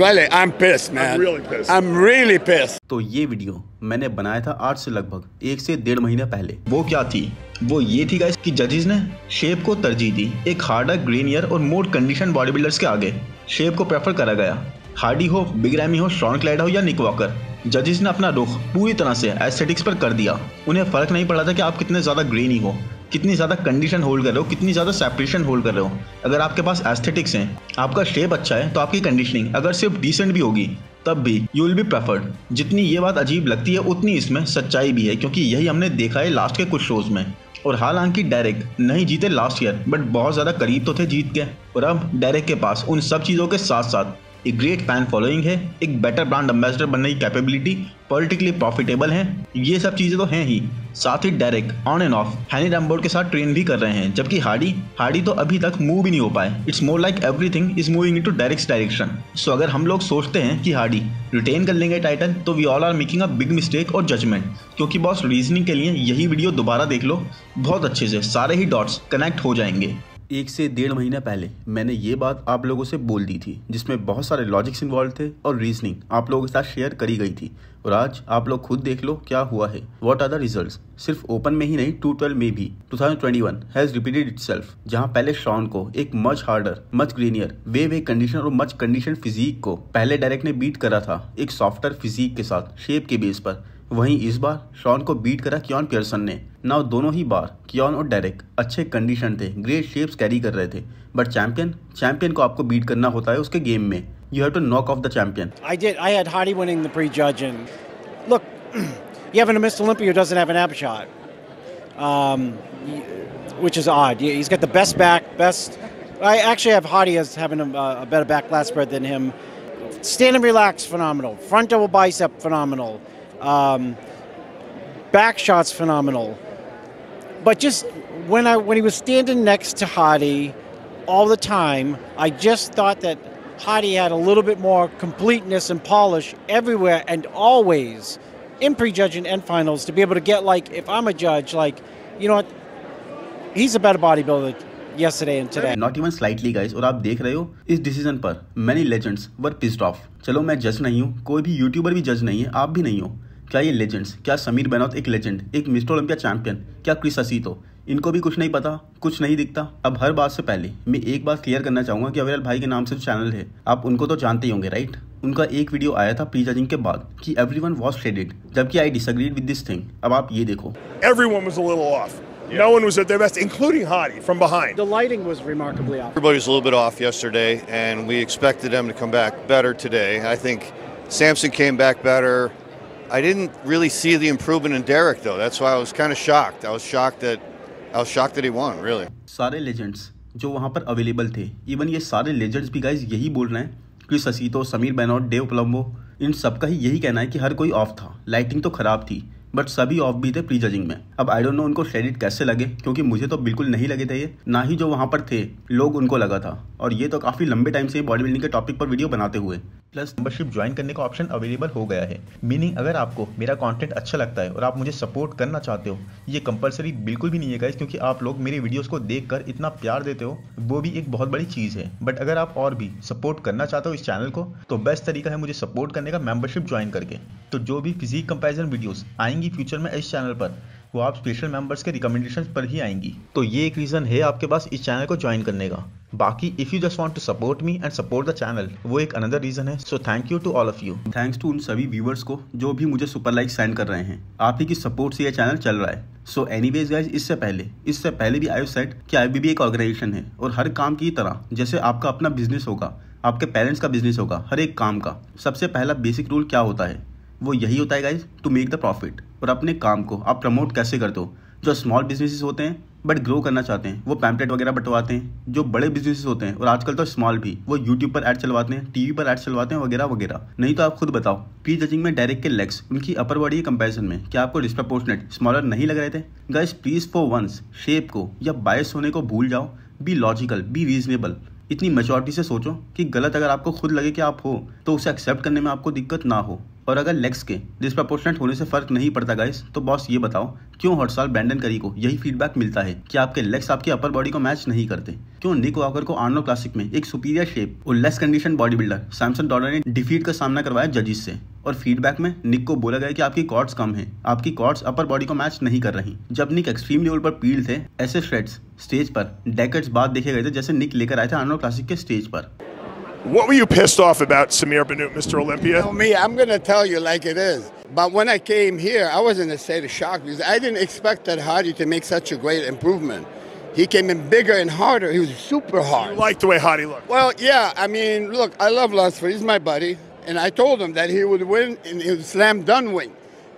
really, I'm pissed, man. I'm really pissed. I'm really pissed. तो ये video मैंने बनाया था आज से लगभग एक से डेढ़ महीने पहले वो क्या थी वो ये थी गाइस कि जजेस ने शेप को तरजीह दी एक हार्डर ग्रेनियर और मोर कंडीशन बॉडी बिल्डर्स के आगे शेप को प्रेफर करा गया हार्डी हो बिग रैमी हो शॉन क्लाइड हो या निक वॉकर जजेस ने अपना रुख पूरी तरह से एस्थेटिक्स पर कर दिया उन्हें फर्क नहीं पड़ा था कि आप कितने ज्यादा ग्रेनी हो कितनी ज़्यादा कंडीशन होल्ड कर रहे हो कितनी ज़्यादा सेपरेशन होल्ड कर रहे हो अगर आपके पास एस्थेटिक्स हैं आपका शेप अच्छा है तो आपकी कंडीशनिंग अगर सिर्फ डिसेंट भी होगी तब भी यू विल बी प्रेफर्ड जितनी ये बात अजीब लगती है उतनी इसमें सच्चाई भी है क्योंकि यही हमने देखा है लास्ट के कुछ शोज में और हालांकि डायरेक्ट नहीं जीते लास्ट ईयर बट बहुत ज़्यादा करीब तो थे जीत के और अब डायरेक्ट के पास उन सब चीज़ों के साथ साथ एक ग्रेट फैन फॉलोइंग है एक बेटर ब्रांड एम्बेसडर बनने की कैपेबिलिटी पॉलिटिकली प्रॉफिटेबल है ये सब चीज़ें तो हैं ही साथ ही Derek on and off Hany Rambod के साथ ट्रेन भी कर रहे हैं जबकि हार्डी हार्डी तो अभी तक मूव भी नहीं हो पाए it's more like everything is moving into direct direction so अगर हम लोग सोचते हैं कि हार्डी रिटेन कर लेंगे टाइटल तो we all are making a big mistake और जजमेंट क्योंकि बॉस रीजनिंग के लिए यही वीडियो दोबारा देख लो बहुत अच्छे से सारे ही डॉट्स कनेक्ट हो जाएंगे एक से डेढ़ महीना पहले मैंने ये बात आप लोगों से बोल दी थी जिसमें बहुत सारे लॉजिक्स इन्वॉल्व थे और रीजनिंग आप लोगों के साथ शेयर करी गई थी और आज आप लोग खुद देख लो क्या हुआ है वॉट आर द रिजल्ट सिर्फ ओपन में ही नहीं टू ट्वेल्व में भी two one has repeated self जहाँ पहले शॉन को एक much harder much grainier way way condition और मच कंडीशन फिजिक को पहले डायरेक्ट ने बीट करा था एक सॉफ्टवेयर फिजिक के साथ शेप के बेस पर वहीं इस बार शॉन को बीट करा कियॉन पियर्सन ने नाउ दोनों ही बार कियॉन और डेरेक अच्छे कंडीशन थे ग्रेट शेप्स कैरी कर रहे थे बट चैंपियन चैंपियन को आपको बीट करना होता है उसके गेम में you have to knock off the champion I did I had Hadi winning the prejudge and look you have miss Olympia doesn't have an app shot um which is odd. He's got the best back, best I actually have Hardy as having a, a better back last spread than him. Stand and relax, phenomenal. Front double bicep, phenomenal. Um, back shots phenomenal. But just when I when he was standing next to Hottie all the time, I just thought that Hottie had a little bit more completeness and polish everywhere and always in prejudging and finals to be able to get like if I'm a judge, like, you know what, he's a better bodybuilder yesterday and today. Not even slightly guys Or आप देख रहे decision, per many legends were pissed off. Chalo, मैं जज नहीं हूँ कोई भी YouTuber भी जज नहीं है आप भी क्या ये लेजेंड्स क्या समीर बनौत एक लेजेंड एक मिस्टर ओलंपिया चैंपियन क्या क्रिस असीतो इनको भी कुछ नहीं पता कुछ नहीं दिखता अब हर बात से पहले मैं एक बात क्लियर करना चाहूंगा कि अवेल भाई के नाम से जो चैनल है आप उनको तो जानते ही होंगे राइट उनका एक वीडियो आया था प्री जजिंग के बाद कि एवरीवन वाज शेडेड जबकि I disagreed with this thing अब आप ये देखो everyone was a little off No one was at their best, including from behind. The lighting was remarkably off. Everybody was a little bit off yesterday, and we expected them to come back better today. I think Samson came back better. I didn't really see the improvement in Derek though. That's why I was kind of shocked. I was shocked that I was shocked that he won, really. सारे legends जो वहाँ पर available थे even ये सारे legends भी guys यही बोल रहे हैं कि ससीतो समीर बैनौट डेव प्लम्बो इन सबका ही यही कहना है कि हर कोई ऑफ था लाइटिंग तो खराब थी बट सभी ऑफ भी थे प्री जजिंग में अब आई डोंट नो उनको क्रेडिट कैसे लगे क्योंकि मुझे तो बिल्कुल नहीं लगे थे ये ना ही जो वहाँ पर थे लोग उनको लगा था और ये तो काफ़ी लंबे टाइम से बॉडी बिल्डिंग के टॉपिक पर वीडियो बनाते हुए प्लस मेंबरशिप ज्वाइन करने का ऑप्शन अवेलेबल हो गया है मीनिंग अगर आपको मेरा कंटेंट अच्छा लगता है और आप मुझे सपोर्ट करना चाहते हो ये कंपलसरी बिल्कुल भी नहीं है गाइस क्योंकि आप लोग मेरे वीडियोस को देखकर इतना प्यार देते हो वो भी एक बहुत बड़ी चीज़ है बट अगर आप और भी सपोर्ट करना चाहते हो इस चैनल को तो बेस्ट तरीका है मुझे सपोर्ट करने का मेम्बरशिप ज्वाइन करके तो जो भी फिजिक कंपेरिजन वीडियोज़ आएंगी फ्यूचर में इस चैनल पर वो आप स्पेशल मेंबर्स के रिकमेंडेशन पर ही आएंगी तो ये एक रीज़न है आपके पास इस चैनल को ज्वाइन करने का बाकी if you just want to support me and support the channel वो एक अनदर रीजन है so thank you to all of you thanks to उन सभी व्यूवर्स को जो भी मुझे सुपर लाइक सेंड कर रहे हैं आप ही की सपोर्ट से यह चैनल चल रहा है सो एनी वेज गाइज इससे पहले इससे पहले भी आई सेट कि आई बी एक ऑर्गेनाइजेशन है और हर काम की तरह जैसे आपका अपना बिजनेस होगा आपके पेरेंट्स का बिजनेस होगा हर एक काम का सबसे पहला बेसिक रूल क्या होता है वो यही होता है guys to make the profit और अपने काम को आप प्रमोट कैसे करते हो जो स्मॉल बिजनेसेस होते हैं बट ग्रो करना चाहते हैं वो पैम्पलेट वगैरह बटवाते हैं जो बड़े बिजनेसेस होते हैं और आजकल तो स्मॉल भी वो यूट्यूब पर एड चलवाते हैं टीवी पर एड चलवाते हैं वगैरह वगैरह नहीं तो आप खुद बताओ पी जजिंग में डायरेक्ट के लेग्स उनकी अपर बॉडी के कंपेरिजन में क्या आपको डिस्प्रपोर्शनेट स्मॉलर नहीं लग रहे थे guys please for once shape को या बायस होने को भूल जाओ बी लॉजिकल बी रीजनेबल इतनी मेचोरिटी से सोचो कि गलत अगर आपको खुद लगे कि आप हो तो उसे एक्सेप्ट करने में आपको दिक्कत ना हो और अगर लेग्स के डिस्प्रपोर्शनेट होने से फर्क नहीं पड़ता गाइस तो बॉस ये बताओ क्यों हर साल ब्रैंडन करी को यही फीडबैक मिलता है कि आपके लेग्स आपके अपर बॉडी को मैच नहीं करते क्यों निक वॉकर को आर्नो क्लासिक में एक सुपीरियर शेप और less condition bodybuilder Samson डॉलर ने डिफीट का सामना करवाया जजिस से और फीडबैक में निक को बोला गया कि आपकी कॉर्ड्स कम है आपकी कॉर्ड्स अपर बॉडी को मैच नहीं कर रही जब निक एक्सट्रीम लेवल पर पील थे ऐसे स्टेज पर डेकेट्स बाद देखे गए थे जैसे निक लेकर आए थे आर्नो क्लासिक के स्टेज पर What were you pissed off about, Samir Benut, Mr. Olympia? You know me, I'm going to tell you like it is. But when I came here, I was in a state of shock because I didn't expect that Hardy to make such a great improvement. He came in bigger and harder. He was super hard. You liked the way Hardy looked. Well, yeah. I mean, look, I love Laszlo. He's my buddy. And I told him that he would win and he would slam dunk win.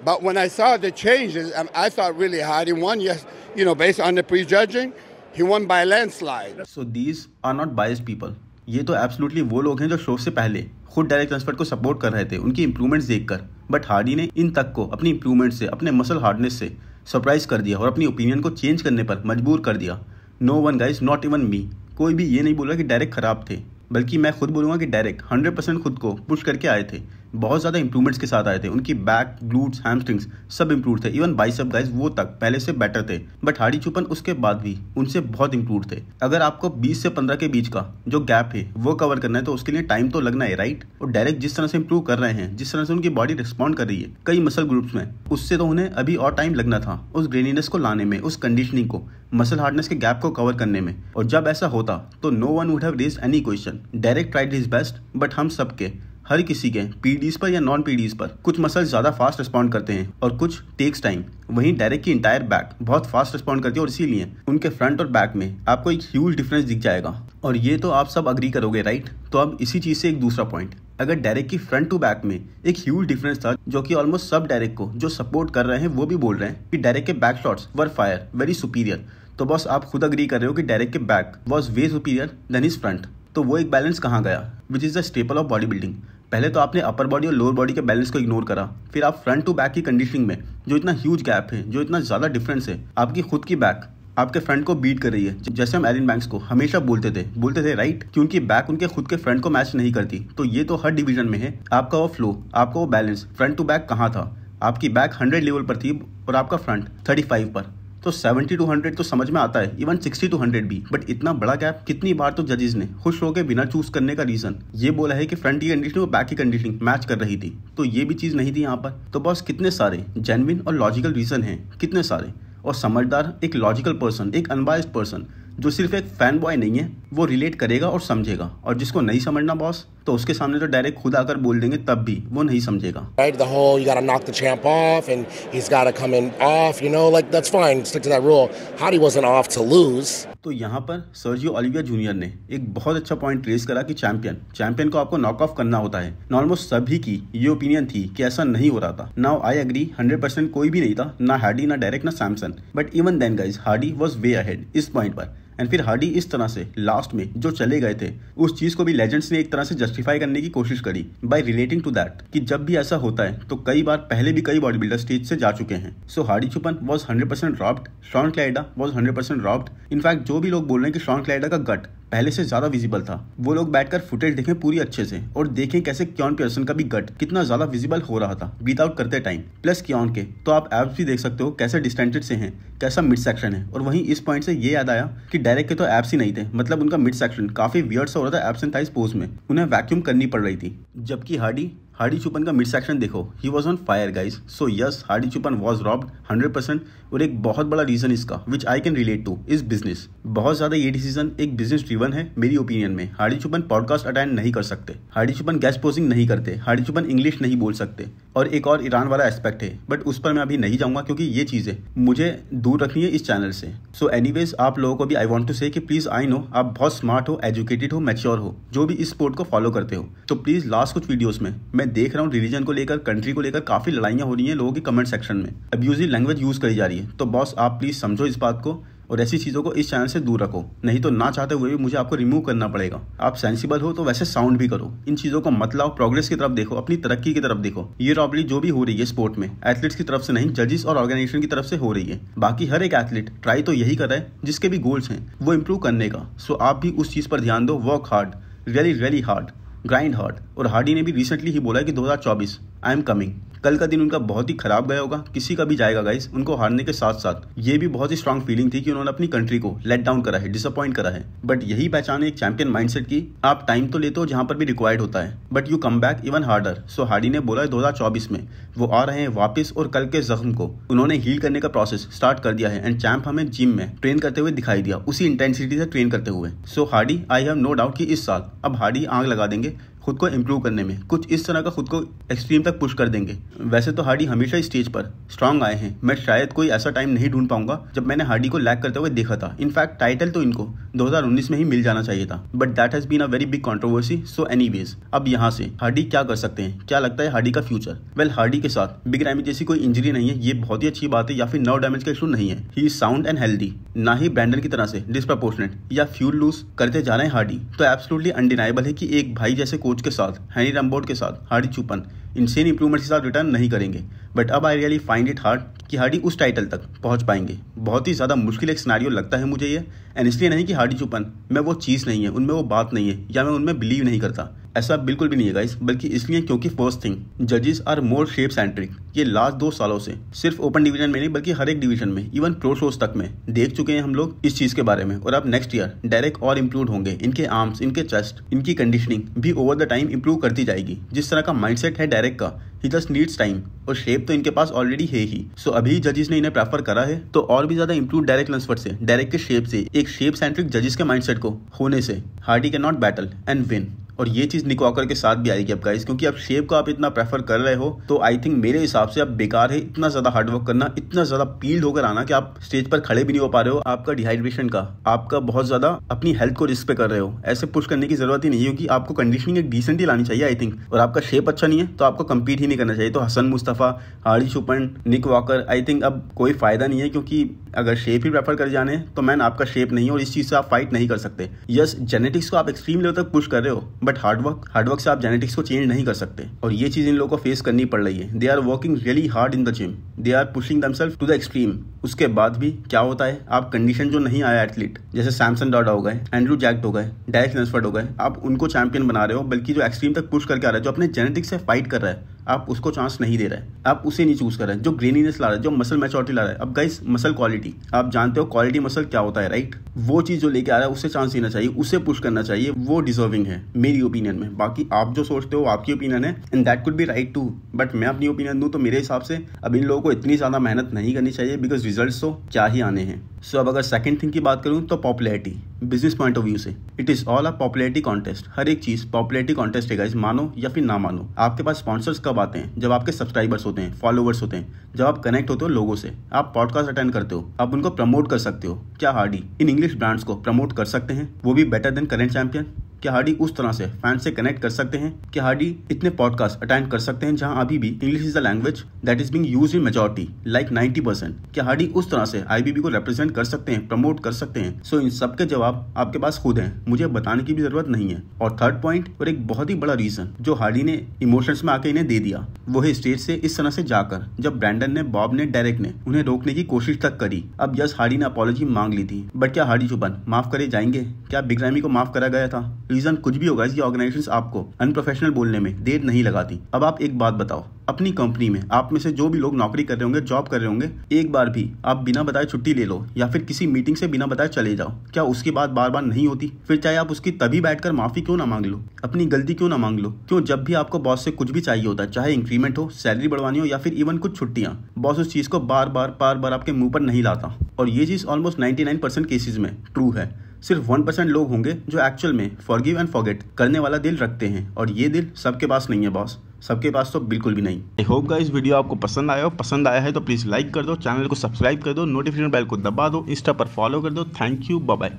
But when I saw the changes, um, I thought really Hardy won. Yes, you know, based on the prejudging, he won by landslide. So these are not biased people ये तो absolutely वो लोग हैं जो show से पहले खुद direct transfer को सपोर्ट कर रहे थे उनकी इंप्रूवमेंट्स देखकर बट हार्डी ने इन तक को अपनी इंप्रूवमेंट से अपने मसल हार्डनेस से सरप्राइज कर दिया और अपनी ओपिनियन को चेंज करने पर मजबूर कर दिया no one guys not even me कोई भी ये नहीं बोला कि डायरेक्ट खराब थे बल्कि मैं खुद बोलूंगा कि डायरेक्ट हंड्रेड परसेंट खुद को पुश करके आए थे बहुत ज़्यादा इंप्रूवमेंट्स के साथ आए थे उनकी बैक ग्लूट्स हैमस्ट्रिंग्स सब इंप्रूव थे इवन बाइसअप गाइज वो तक पहले से बेटर थे बट हाड़ी चुपन उसके बाद भी उनसे बहुत इंप्रूव थे अगर आपको 20 से 15 के बीच का जो गैप है वो कवर करना है तो उसके लिए टाइम तो लगना है राइट और डायरेक्ट जिस तरह से इंप्रूव कर रहे हैं जिस तरह से उनकी बॉडी रिस्पॉन्ड कर रही है कई मसल ग्रुप्स में उससे तो उन्हें अभी और टाइम लगना था उस ग्रेनीनेस को लाने में उस कंडीशनिंग को मसल हार्डनेस के गैप को कवर करने में और जब ऐसा होता तो no one would have raise any question Derek tried is best but हम सबके हर किसी के पीडीज पर या नॉन पीडीज पर कुछ मसल्स ज्यादा फास्ट रिस्पॉन्ड करते हैं और कुछ टेक्स टाइम वहीं डायरेक्ट की इंटायर बैक बहुत फास्ट रिस्पॉन्ड करती है और इसीलिए उनके फ्रंट और बैक में आपको एक ह्यूज डिफरेंस दिख जाएगा और ये तो आप सब अग्री करोगे राइट तो अब इसी चीज से एक दूसरा पॉइंट अगर डायरेक्ट की फ्रंट टू बैक में एक ह्यूज डिफरेंस था जो कि ऑलमोस्ट सब डायरेक्ट को जो सपोर्ट कर रहे हैं वो भी बोल रहे हैं कि डायरेक्ट के back shots were fire very superior तो बॉस आप खुद अग्री कर रहे हो कि डायरेक्ट के back was way superior than is front तो वो एक बैलेंस कहाँ गया which is the staple of bodybuilding पहले तो आपने अपर बॉडी और लोअर बॉडी के बैलेंस को इग्नोर करा फिर आप फ्रंट टू बैक की कंडीशनिंग में जो इतना ह्यूज गैप है जो इतना ज़्यादा डिफरेंस है आपकी खुद की बैक आपके फ्रंट को बीट कर रही है जैसे हम एलिन बैंक्स को हमेशा बोलते थे बोलते थे राइट क्योंकि उनकी बैक उनके खुद के फ्रंट को मैच नहीं करती तो ये तो हर डिवीजन में है आपका वो फ्लो आपका वो बैलेंस फ्रंट टू बैक कहाँ था आपकी बैक हंड्रेड लेवल पर थी और आपका फ्रंट थर्टी फाइव पर तो सेवेंटी टू हंड्रेड तो समझ में आता है इवन सिक्सटी टू हंड्रेड भी बट इतना बड़ा गैप कितनी बार तो जजेस ने खुश हो गए बिना चूज करने का रीजन ये बोला है कि फ्रंट की कंडीशनिंग और बैक की कंडीशनिंग मैच कर रही थी तो ये भी चीज नहीं थी यहाँ पर तो बस कितने सारे जेनविन और लॉजिकल रीजन है कितने सारे और समझदार एक लॉजिकल पर्सन एक अनबाइस्ड पर्सन जो सिर्फ एक फैन बॉय नहीं है वो रिलेट करेगा और समझेगा और जिसको नहीं समझना बॉस तो उसके सामने तो डायरेक्ट खुद आकर बोल देंगे तब भी वो नहीं समझेगा right तो यहाँ पर सर्जियो ओलिविया जूनियर ने एक बहुत अच्छा पॉइंट रेस करा कि चैंपियन चैंपियन को आपको नॉक ऑफ करना होता है ऑलमोस्ट सभी की ये ओपिनियन थी कि ऐसा नहीं हो रहा था नाउ आई एग्री 100% कोई भी नहीं था ना हार्डी ना डायरेक्ट ना Samson but even then guys Hadi was way ahead इस पॉइंट पर एंड फिर हार्डी इस तरह से लास्ट में जो चले गए थे उस चीज को भी लेजेंड्स ने एक तरह से जस्टिफाई करने की कोशिश करी बाय रिलेटिंग टू दैट कि जब भी ऐसा होता है तो कई बार पहले भी कई बॉडी बिल्डर स्टेज से जा चुके हैं so Hadi Choopan was hundred percent robbed Shaun Clarida was hundred percent robbed in fact जो भी लोग बोल रहे हैं कि शॉन क्लाइडा का गट पहले से ज्यादा विजिबल था वो लोग बैठकर फुटेज देखें पूरी अच्छे से और देखें कैसे क्योन पियर्सन का भी गट कितना ज्यादा विजिबल हो रहा था विदाउट करते टाइम प्लस क्योन के तो आप एब्स भी देख सकते हो कैसे डिस्टेंटेड से हैं कैसा मिड सेक्शन है और वहीं इस पॉइंट से ये याद आया कि डायरेक्ट के तो एब्स ही नहीं थे मतलब उनका मिड सेक्शन काफी वियर्ड सा हो रहा था एब्स एंड थाइस पोज में उन्हें वैक्यूम करनी पड़ रही थी जबकि हार्डी हार्डी चुपन का मिड सेक्शन देखो he was on fire guys so yes Hadi Choopan was robbed hundred percent और एक बहुत बड़ा रीजन इसका which I can relate to is business बहुत ज्यादा ये डिसीजन एक बिजनेस ड्रीवन है मेरी ओपिनियन में हार्डी चुपन पॉडकास्ट अटेंड नहीं कर सकते हार्डी चुपन गैस पोजिंग नहीं करते हार्डी चुपन इंग्लिश नहीं बोल सकते और एक और ईरान वाला एस्पेक्ट है बट उस पर मैं अभी नहीं जाऊंगा क्योंकि ये चीजें मुझे दूर रखनी है इस चैनल से सो एनी आप लोगों को भी I want to say please I know आप बहुत स्मार्ट हो एजुकेटेड हो मेच्योर हो जो भी इस स्पोर्ट को फॉलो करते हो तो प्लीज लास्ट कुछ वीडियोज में मैं देख रहा हूँ रिलीजन को लेकर कंट्री को लेकर काफ़ी लड़ाइयाँ हो रही हैं लोगों के कमेंट सेक्शन में अब्यूजिव लैंग्वेज यूज़ करी जा रही है तो बॉस आप प्लीज़ समझो इस बात को और ऐसी चीज़ों को इस चैनल से दूर रखो नहीं तो ना चाहते हुए भी मुझे आपको रिमूव करना पड़ेगा आप सेंसिबल हो तो वैसे साउंड भी करो इन चीज़ों को मत लाओ प्रोग्रेस की तरफ देखो अपनी तरक्की की तरफ देखो ये रॉबरी जो भी हो रही है स्पोर्ट में एथलीट्स की तरफ से नहीं जजेस और ऑर्गेनाइजेशन की तरफ से हो रही है बाकी हर एक एथलीट ट्राई तो यही कर रहे जिसके भी गोल्स हैं वो इम्प्रूव करने का सो आप भी उस चीज़ पर ध्यान दो work hard really really hard grind hard और हार्डी ने भी रिसेंटली ही बोला है कि 2024 आई एम कमिंग कल का दिन उनका बहुत ही खराब गया होगा किसी का भी जाएगा गाइस उनको हारने के साथ साथ ये भी बहुत ही स्ट्रॉन्ग फीलिंग थी कि उन्होंने अपनी कंट्री को लेट डाउन करा है डिसअपॉइंट करा है बट यही पहचान एक चैंपियन माइंडसेट की आप टाइम तो लेते हो जहां पर भी रिक्वायर्ड होता है but you come back even harder so Hadi ने बोला है 2024 में वो आ रहे हैं वापिस और कल के जख्म को उन्होंने हील करने का प्रोसेस स्टार्ट कर दिया है एंड चैंप हमें जिम में ट्रेन करते हुए दिखाई दिया उसी इंटेंसिटी से ट्रेन करते हुए so Hadi I have no doubt कि इस साल अब हार्डी आग लगा देंगे खुद को इम्प्रूव करने में कुछ इस तरह का खुद को एक्सट्रीम तक पुश कर देंगे वैसे तो हार्डी हमेशा स्टेज पर स्ट्रांग आए हैं मैं शायद कोई ऐसा टाइम नहीं ढूंढ पाऊंगा जब मैंने हार्डी को लैक करते हुए देखा था इनफैक्ट टाइटल तो इनको 2019 में ही मिल जाना चाहिए था but that has been a very big controversy so any अब यहाँ से हार्डी क्या कर सकते हैं क्या लगता है हार्डी का फ्यूचर वेल well, हार्डी के साथ बिग रैमी जैसी कोई इंजरी नहीं है ये बहुत ही अच्छी बात है या फिर नर्व डैमेज का इशू नहीं है he is sound and healthy ना ही ब्रैंडन की तरह से डिस्प्रपोर्शनेट या फ्यूल लूज करते जा रहे हैं हार्डी तो एब्सोलूटली अनडिनाइबल है कि एक भाई जैसे कोच कोच के साथ हैनी रामबोर्ड के साथ हार्डी चुपन इनसेन इंप्रूवमेंट के साथ रिटर्न नहीं करेंगे बट अब I really find it hard कि हार्डी उस टाइटल तक पहुंच पाएंगे बहुत ही ज़्यादा मुश्किल एक स्नारियो लगता है मुझे ये एंड इसलिए नहीं कि हार्डी चुपन मैं वो चीज़ नहीं है उनमें वो बात नहीं है या मैं उनमें बिलीव नहीं करता ऐसा बिल्कुल भी नहीं है गाइस बल्कि इसलिए क्योंकि फर्स्ट थिंग जजेस आर मोर शेप सेंट्रिक ये लास्ट दो सालों से सिर्फ ओपन डिवीजन में नहीं बल्कि हर एक डिवीजन में इवन प्रो शोज तक में देख चुके हैं हम लोग इस चीज के बारे में और अब नेक्स्ट ईयर डायरेक्ट और इम्प्रूव होंगे इनके आर्म्स इनके चेस्ट इनकी कंडीशनिंग भी ओवर द टाइम इम्प्रूव करती जाएगी जिस तरह का माइंडसेट है डायरेक्ट का ही जस्ट नीड्स टाइम और शेप तो इनके पास ऑलरेडी है ही सो so, अभी जजेस ने इन्हें प्रेफर करा है तो और भी ज्यादा इम्प्रूव डायरेक्ट लंसफट से डायरेक्ट के शेप से एक शेप सेंट्रिक जजिस के माइंडसेट को होने से Hadi cannot battle and win और ये चीज़ निकॉकर के साथ भी आएगी अब गाइस क्योंकि आप शेप को आप इतना प्रेफर कर रहे हो तो आई थिंक मेरे हिसाब से आप बेकार है इतना ज़्यादा हार्डवर्क करना इतना ज़्यादा पील्ड होकर आना कि आप स्टेज पर खड़े भी नहीं हो पा रहे हो आपका डिहाइड्रेशन का आपका बहुत ज़्यादा अपनी हेल्थ को रिस्क पे कर रहे हो ऐसे पुश करने की ज़रूरत ही नहीं है क्योंकि आपको कंडीशनिंग एक डिसेंट ही लानी चाहिए आई थिंक और आपका शेप अच्छा नहीं है तो आपको कम्पीट ही नहीं करना चाहिए तो Hassan Mostafa Hadi Choopan Nick Walker I think अब कोई फ़ायदा नहीं है क्योंकि अगर शेप ही प्रेफर कर जाने तो मैन आपका शेप नहीं है और इस चीज़ से आप फाइट नहीं कर सकते यस जेनेटिक्स को आप एक्सट्रीम लेवल तक पुश कर रहे हो बट हार्डवर्क हार्डवर्क से आप जेनेटिक्स को चेंज नहीं कर सकते और ये चीज़ इन लोगों को फेस करनी पड़ रही है they are working really hard in the gym they are pushing themselves to the extreme उसके बाद भी क्या होता है आप कंडीशन जो नहीं आया एथलीट जैसे सैमसन डॉडा हो गए एंड्रू जैक्ट हो गए डायरेक्ट लंसफर्ड हो गए आप उनको चैंपियन बना रहे हो बल्कि जो एक्सट्रीम तक पुश करके आ रहे है जो अपने जेनेटिक्स से फाइट कर रहा है आप उसको चांस नहीं दे रहे हैं आप उसे नहीं चूज कर रहे हैं जो ग्रेनीनेस ला रहा है जो मसल मेचोरिटी ला रहा है अब गाइस मसल क्वालिटी आप जानते हो क्वालिटी मसल क्या होता है राइट वो चीज जो लेके आ रहा है उसे चांस देना चाहिए उसे पुश करना चाहिए वो डिजर्विंग है मेरी ओपिनियन में बाकी आप जो सोचते हो आपकी ओपिनियन है and that could be right too but मैं अपनी ओपिनियन दूँ तो मेरे हिसाब से अब इन लोगों को इतनी ज्यादा मेहनत नहीं करनी चाहिए बिकॉज रिजल्ट तो क्या ही आने हैं सो so, अब अगर सेकंड थिंग की बात करूँ तो popularity business point of view से it is all a popularity contest हर एक चीज़ पॉपुलैरिटी कॉन्टेस्ट है गाइस मानो या फिर ना मानो आपके पास स्पॉन्सर्स का कब आते हैं जब आपके सब्सक्राइबर्स होते हैं फॉलोअर्स होते हैं जब आप कनेक्ट होते हो लोगों से आप पॉडकास्ट अटेंड करते हो आप उनको प्रमोट कर सकते हो क्या हार्डी इन इंग्लिश ब्रांड्स को प्रमोट कर सकते हैं वो भी बेटर देन करेंट चैंपियन क्या हार्डी उस तरह से फैन से कनेक्ट कर सकते हैं क्या हार्डी इतने पॉडकास्ट अटेंड कर सकते हैं जहां अभी भी English is the language that is being use in majority like ninety percent क्या हार्डी उस तरह से आईबीबी को रिप्रेजेंट कर सकते हैं प्रमोट कर सकते हैं सो so, इन सबके जवाब आपके पास खुद है मुझे बताने की भी जरूरत नहीं है और थर्ड पॉइंट और एक बहुत ही बड़ा रीजन जो हार्डी ने इमोशंस में आके इन्हें दे दिया वो है स्टेज से इस तरह से जाकर जब ब्रैंडन ने बॉब ने डायरेक्ट ने उन्हें रोकने की कोशिश तक करी अब यस हार्डी ने अपॉलोजी मांग ली थी बट क्या हार्डी चुपन माफ करे जाएंगे क्या बिग्रामी को माफ करा गया था रीजन कुछ भी होगा इसकी ऑर्गेनाइजेशन आपको अनप्रोफेशनल बोलने में देर नहीं लगाती अब आप एक बात बताओ अपनी कंपनी में आप में से जो भी लोग नौकरी कर रहे होंगे जॉब कर रहे होंगे एक बार भी आप बिना बताए छुट्टी ले लो या फिर किसी मीटिंग से बिना बताए चले जाओ क्या उसके बाद बार बार नहीं होती फिर चाहे आप उसकी तभी बैठ माफी क्यों ना मांग लो अपनी गलती क्यों ना मांग लो क्यों जब भी आपको बॉस से कुछ भी चाहिए होता है चाहे इंक्रीमेंट हो सैलरी बढ़वानी हो या फिर इवन कुछ छुट्टियां बॉस उस चीज को बार बार बार बार आपके मुंह पर नहीं लाता और ये चीज ऑलमोस्ट परसेंट केसेस में ट्रू है सिर्फ वन परसेंट लोग होंगे जो एक्चुअल में फॉरगिव एंड फॉरगेट करने वाला दिल रखते हैं और ये दिल सबके पास नहीं है बॉस सबके पास तो बिल्कुल भी नहीं आई होप गाइस वीडियो आपको पसंद आया हो पसंद आया है तो प्लीज़ लाइक कर दो चैनल को सब्सक्राइब कर दो नोटिफिकेशन बेल को दबा दो इंस्टा पर फॉलो कर दो थैंक यू बाय